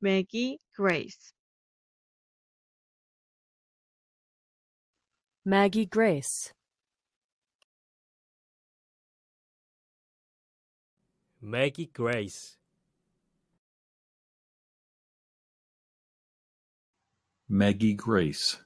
Maggie Grace. Maggie Grace. Maggie Grace. Maggie Grace.